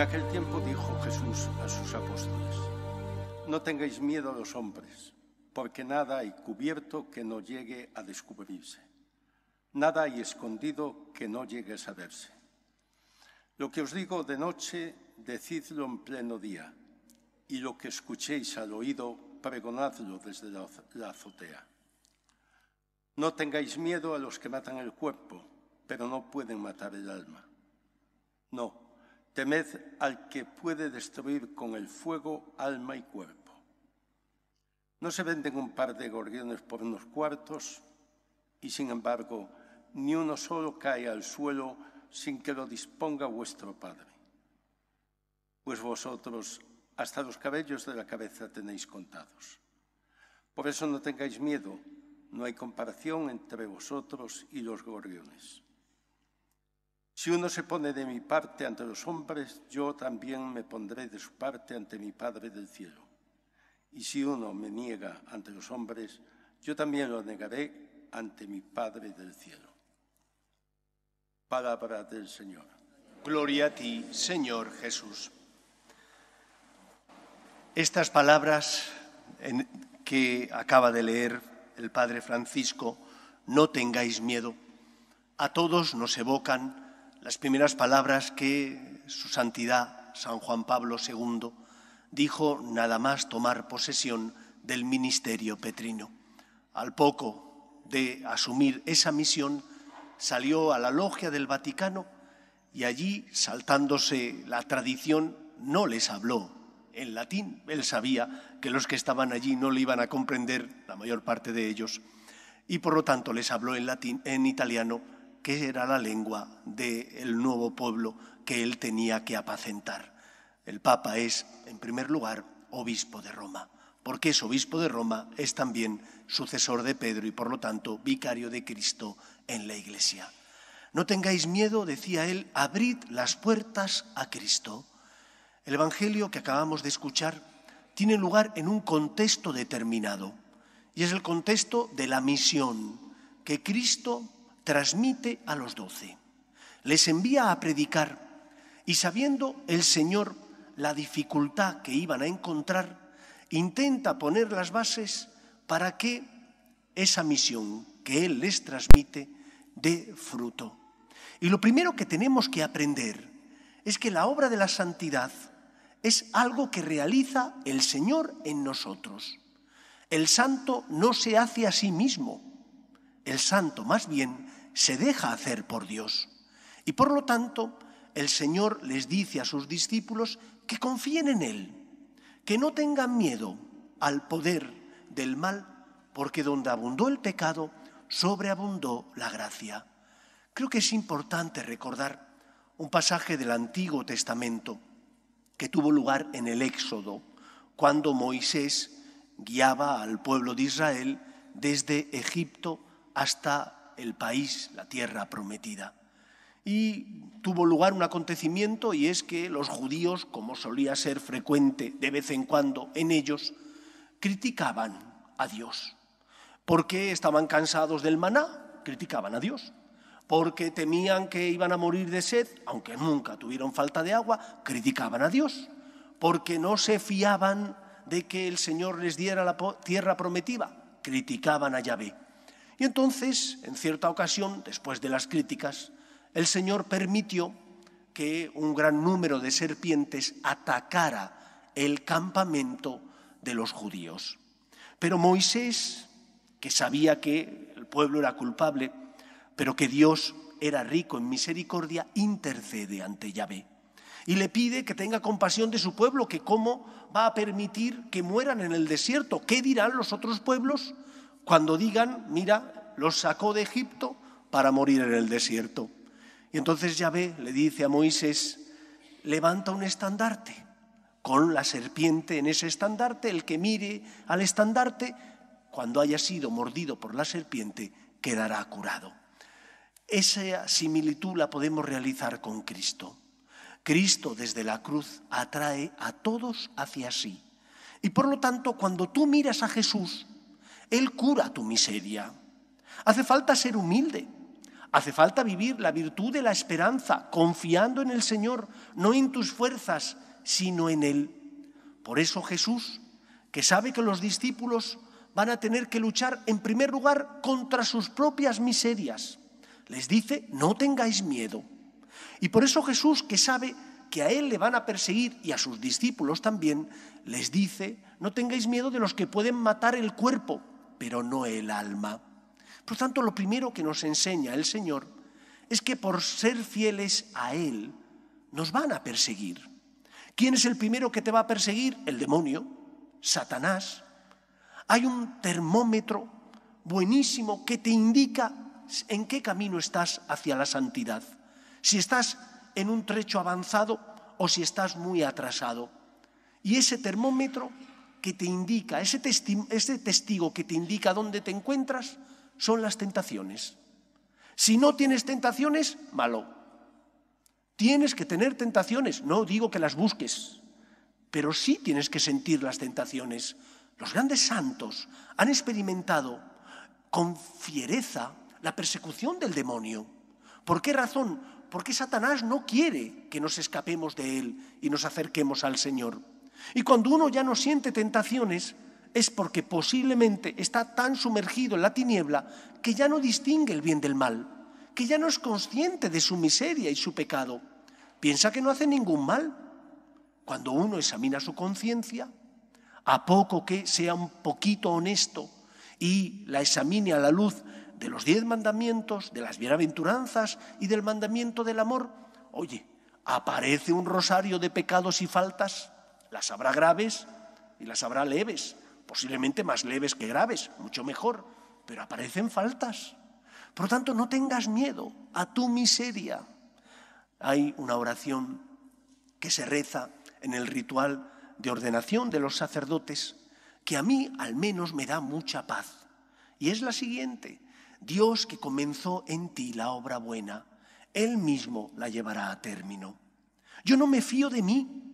En aquel tiempo dijo Jesús a sus apóstoles, no tengáis miedo a los hombres, porque nada hay cubierto que no llegue a descubrirse, nada hay escondido que no llegue a saberse. Lo que os digo de noche, decidlo en pleno día, y lo que escuchéis al oído, pregonadlo desde la, la azotea. No tengáis miedo a los que matan el cuerpo, pero no pueden matar el alma. No, Temed al que puede destruir con el fuego alma y cuerpo. No se venden un par de gorriones por unos cuartos y sin embargo ni uno solo cae al suelo sin que lo disponga vuestro Padre. Pues vosotros hasta los cabellos de la cabeza tenéis contados. Por eso no tengáis miedo, no hay comparación entre vosotros y los gorriones. Si uno se pone de mi parte ante los hombres, yo también me pondré de su parte ante mi Padre del cielo. Y si uno me niega ante los hombres, yo también lo negaré ante mi Padre del cielo. Palabra del Señor. Gloria a ti, Señor Jesús. Estas palabras que acaba de leer el Padre Francisco, no tengáis miedo, a todos nos evocan las primeras palabras que su santidad, San Juan Pablo II, dijo nada más tomar posesión del ministerio petrino. Al poco de asumir esa misión, salió a la logia del Vaticano y allí, saltándose la tradición, no les habló en latín. Él sabía que los que estaban allí no le iban a comprender, la mayor parte de ellos, y por lo tanto les habló en latín, en italiano que era la lengua del nuevo pueblo que él tenía que apacentar. El Papa es, en primer lugar, obispo de Roma, porque es obispo de Roma, es también sucesor de Pedro y, por lo tanto, vicario de Cristo en la Iglesia. No tengáis miedo, decía él, abrid las puertas a Cristo. El Evangelio que acabamos de escuchar tiene lugar en un contexto determinado, y es el contexto de la misión que Cristo transmite a los doce. Les envía a predicar y sabiendo el Señor la dificultad que iban a encontrar, intenta poner las bases para que esa misión que Él les transmite dé fruto. Y lo primero que tenemos que aprender es que la obra de la santidad es algo que realiza el Señor en nosotros. El santo no se hace a sí mismo, el santo más bien se deja hacer por Dios. Y por lo tanto, el Señor les dice a sus discípulos que confíen en Él, que no tengan miedo al poder del mal, porque donde abundó el pecado, sobreabundó la gracia. Creo que es importante recordar un pasaje del Antiguo Testamento que tuvo lugar en el Éxodo, cuando Moisés guiaba al pueblo de Israel desde Egipto hasta el país, la tierra prometida. Y tuvo lugar un acontecimiento y es que los judíos, como solía ser frecuente de vez en cuando en ellos, criticaban a Dios. Porque estaban cansados del maná, criticaban a Dios. Porque temían que iban a morir de sed, aunque nunca tuvieron falta de agua, criticaban a Dios. Porque no se fiaban de que el Señor les diera la tierra prometida, criticaban a Yahvé. Y entonces, en cierta ocasión, después de las críticas, el Señor permitió que un gran número de serpientes atacara el campamento de los judíos. Pero Moisés, que sabía que el pueblo era culpable, pero que Dios era rico en misericordia, intercede ante Yahvé y le pide que tenga compasión de su pueblo, que cómo va a permitir que mueran en el desierto, qué dirán los otros pueblos cuando digan, mira, los sacó de Egipto para morir en el desierto. Y entonces Yahvé le dice a Moisés, levanta un estandarte con la serpiente en ese estandarte, el que mire al estandarte, cuando haya sido mordido por la serpiente, quedará curado. Esa similitud la podemos realizar con Cristo. Cristo desde la cruz atrae a todos hacia sí. Y por lo tanto, cuando tú miras a Jesús, él cura tu miseria. Hace falta ser humilde. Hace falta vivir la virtud de la esperanza, confiando en el Señor, no en tus fuerzas, sino en Él. Por eso Jesús, que sabe que los discípulos van a tener que luchar en primer lugar contra sus propias miserias, les dice, no tengáis miedo. Y por eso Jesús, que sabe que a Él le van a perseguir y a sus discípulos también, les dice, no tengáis miedo de los que pueden matar el cuerpo, pero no el alma. Por tanto, lo primero que nos enseña el Señor es que por ser fieles a Él nos van a perseguir. ¿Quién es el primero que te va a perseguir? El demonio, Satanás. Hay un termómetro buenísimo que te indica en qué camino estás hacia la santidad. Si estás en un trecho avanzado o si estás muy atrasado. Y ese termómetro que te indica, ese, ese testigo que te indica dónde te encuentras, son las tentaciones. Si no tienes tentaciones, malo. Tienes que tener tentaciones, no digo que las busques, pero sí tienes que sentir las tentaciones. Los grandes santos han experimentado con fiereza la persecución del demonio. ¿Por qué razón? Porque Satanás no quiere que nos escapemos de él y nos acerquemos al Señor. Y cuando uno ya no siente tentaciones, es porque posiblemente está tan sumergido en la tiniebla que ya no distingue el bien del mal, que ya no es consciente de su miseria y su pecado. Piensa que no hace ningún mal. Cuando uno examina su conciencia, a poco que sea un poquito honesto y la examine a la luz de los diez mandamientos, de las bienaventuranzas y del mandamiento del amor, oye, aparece un rosario de pecados y faltas las habrá graves y las habrá leves, posiblemente más leves que graves, mucho mejor, pero aparecen faltas. Por lo tanto, no tengas miedo a tu miseria. Hay una oración que se reza en el ritual de ordenación de los sacerdotes que a mí al menos me da mucha paz. Y es la siguiente, Dios que comenzó en ti la obra buena, Él mismo la llevará a término. Yo no me fío de mí,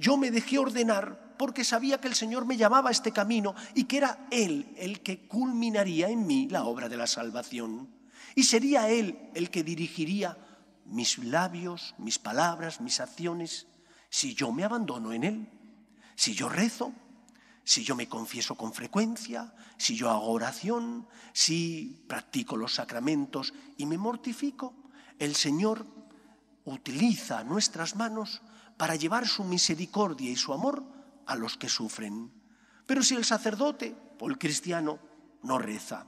yo me dejé ordenar porque sabía que el Señor me llamaba a este camino y que era Él el que culminaría en mí la obra de la salvación. Y sería Él el que dirigiría mis labios, mis palabras, mis acciones, si yo me abandono en Él, si yo rezo, si yo me confieso con frecuencia, si yo hago oración, si practico los sacramentos y me mortifico, el Señor utiliza nuestras manos para llevar su misericordia y su amor a los que sufren. Pero si el sacerdote o el cristiano no reza,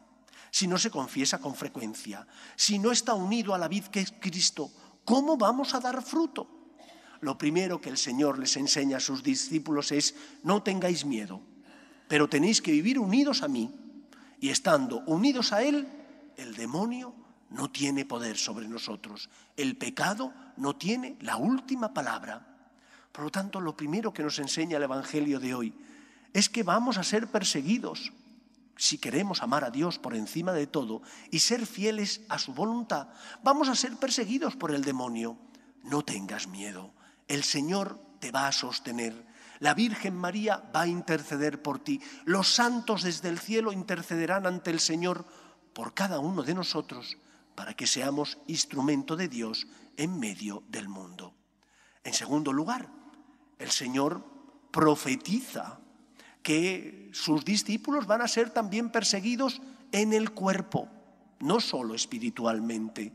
si no se confiesa con frecuencia, si no está unido a la vid que es Cristo, ¿cómo vamos a dar fruto? Lo primero que el Señor les enseña a sus discípulos es, no tengáis miedo, pero tenéis que vivir unidos a mí. Y estando unidos a Él, el demonio no tiene poder sobre nosotros, el pecado no tiene la última palabra. Por lo tanto, lo primero que nos enseña el Evangelio de hoy es que vamos a ser perseguidos si queremos amar a Dios por encima de todo y ser fieles a su voluntad. Vamos a ser perseguidos por el demonio. No tengas miedo. El Señor te va a sostener. La Virgen María va a interceder por ti. Los santos desde el cielo intercederán ante el Señor por cada uno de nosotros para que seamos instrumento de Dios en medio del mundo. En segundo lugar, el Señor profetiza que sus discípulos van a ser también perseguidos en el cuerpo, no solo espiritualmente.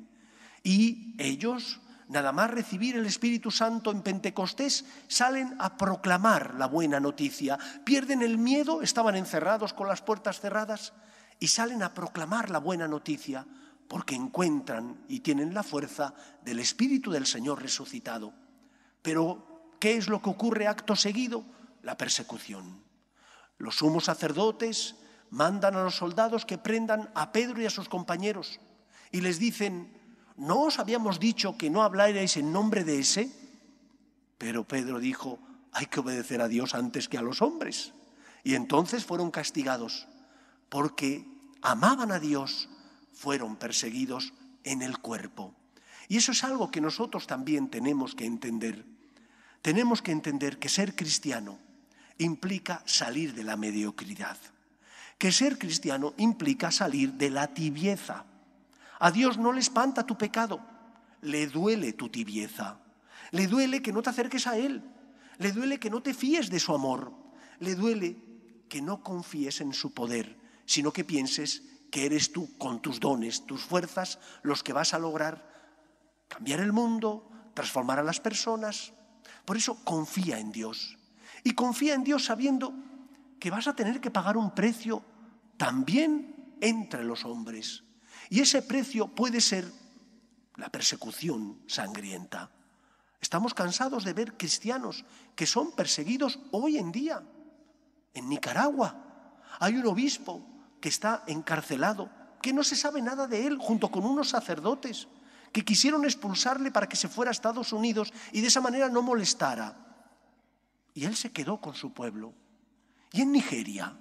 Y ellos, nada más recibir el Espíritu Santo en Pentecostés, salen a proclamar la buena noticia. Pierden el miedo, estaban encerrados con las puertas cerradas, y salen a proclamar la buena noticia porque encuentran y tienen la fuerza del Espíritu del Señor resucitado. Pero ¿Qué es lo que ocurre acto seguido? La persecución. Los sumos sacerdotes mandan a los soldados que prendan a Pedro y a sus compañeros y les dicen, ¿no os habíamos dicho que no hablarais en nombre de ese? Pero Pedro dijo, hay que obedecer a Dios antes que a los hombres. Y entonces fueron castigados, porque amaban a Dios, fueron perseguidos en el cuerpo. Y eso es algo que nosotros también tenemos que entender tenemos que entender que ser cristiano implica salir de la mediocridad, que ser cristiano implica salir de la tibieza. A Dios no le espanta tu pecado, le duele tu tibieza, le duele que no te acerques a Él, le duele que no te fíes de su amor, le duele que no confíes en su poder, sino que pienses que eres tú con tus dones, tus fuerzas, los que vas a lograr cambiar el mundo, transformar a las personas. Por eso confía en Dios. Y confía en Dios sabiendo que vas a tener que pagar un precio también entre los hombres. Y ese precio puede ser la persecución sangrienta. Estamos cansados de ver cristianos que son perseguidos hoy en día. En Nicaragua hay un obispo que está encarcelado, que no se sabe nada de él, junto con unos sacerdotes que quisieron expulsarle para que se fuera a Estados Unidos y de esa manera no molestara. Y él se quedó con su pueblo. ¿Y en Nigeria?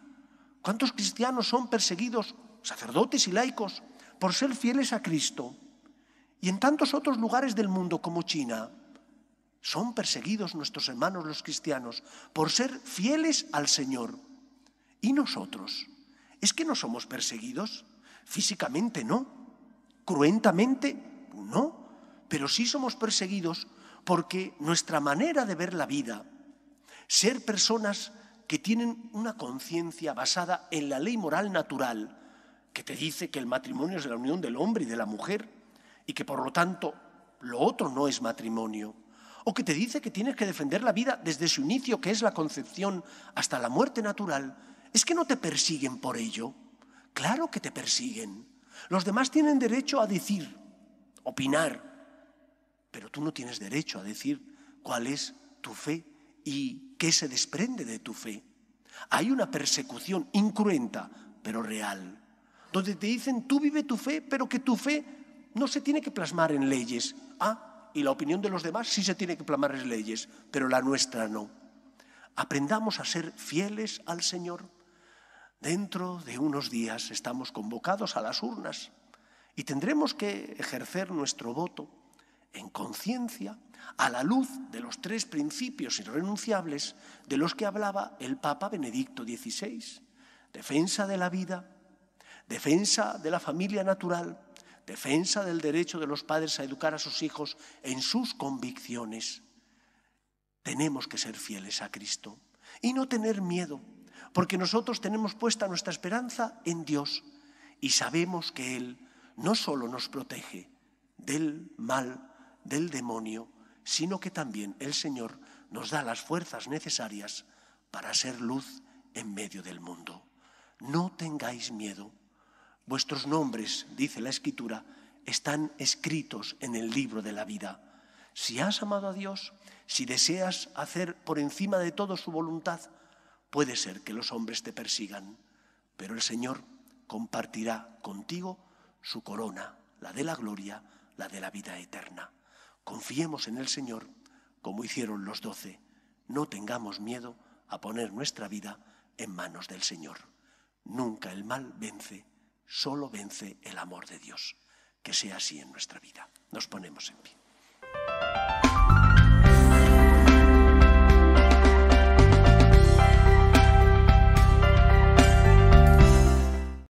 ¿Cuántos cristianos son perseguidos, sacerdotes y laicos, por ser fieles a Cristo? Y en tantos otros lugares del mundo como China, son perseguidos nuestros hermanos los cristianos por ser fieles al Señor. ¿Y nosotros? ¿Es que no somos perseguidos? Físicamente no, cruentamente no, pero sí somos perseguidos porque nuestra manera de ver la vida, ser personas que tienen una conciencia basada en la ley moral natural, que te dice que el matrimonio es la unión del hombre y de la mujer, y que por lo tanto lo otro no es matrimonio, o que te dice que tienes que defender la vida desde su inicio, que es la concepción, hasta la muerte natural, es que no te persiguen por ello. Claro que te persiguen. Los demás tienen derecho a decir, opinar, pero tú no tienes derecho a decir cuál es tu fe y qué se desprende de tu fe. Hay una persecución incruenta, pero real, donde te dicen tú vive tu fe, pero que tu fe no se tiene que plasmar en leyes. Ah, y la opinión de los demás sí se tiene que plasmar en leyes, pero la nuestra no. Aprendamos a ser fieles al Señor. Dentro de unos días estamos convocados a las urnas. Y tendremos que ejercer nuestro voto en conciencia a la luz de los tres principios irrenunciables de los que hablaba el Papa Benedicto XVI. Defensa de la vida, defensa de la familia natural, defensa del derecho de los padres a educar a sus hijos en sus convicciones. Tenemos que ser fieles a Cristo y no tener miedo, porque nosotros tenemos puesta nuestra esperanza en Dios y sabemos que Él no solo nos protege del mal, del demonio, sino que también el Señor nos da las fuerzas necesarias para ser luz en medio del mundo. No tengáis miedo. Vuestros nombres, dice la Escritura, están escritos en el libro de la vida. Si has amado a Dios, si deseas hacer por encima de todo su voluntad, puede ser que los hombres te persigan, pero el Señor compartirá contigo su corona, la de la gloria, la de la vida eterna. Confiemos en el Señor, como hicieron los doce. No tengamos miedo a poner nuestra vida en manos del Señor. Nunca el mal vence, solo vence el amor de Dios. Que sea así en nuestra vida. Nos ponemos en pie.